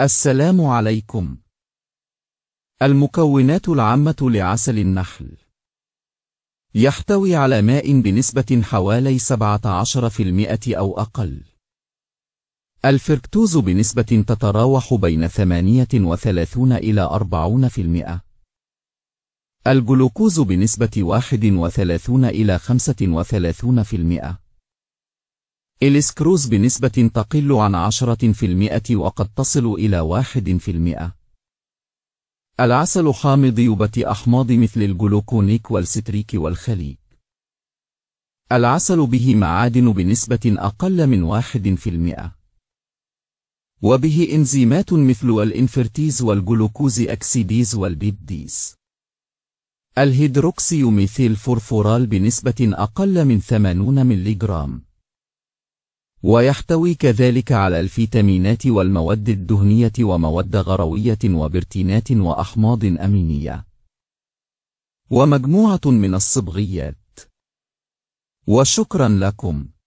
السلام عليكم المكونات العامة لعسل النحل يحتوي على ماء بنسبة حوالي 17% أو أقل الفركتوز بنسبة تتراوح بين 38 إلى 40%. الجلوكوز بنسبة 31 إلى 35%. الاسكروز بنسبة تقل عن عشرة في المئة وقد تصل إلى واحد في المئة. العسل حامض يبت أحماض مثل الجلوكونيك والستريك والخليج. العسل به معادن بنسبة أقل من واحد في المئة. وبه إنزيمات مثل الإنفرتيز والجلوكوز أكسيديز والبيبديز. الهيدروكسيوميثيل فورفورال بنسبة أقل من 80 ملي جرام. ويحتوي كذلك على الفيتامينات والمواد الدهنية ومواد غروية وبرتينات وأحماض أمينية ومجموعة من الصبغيات وشكرا لكم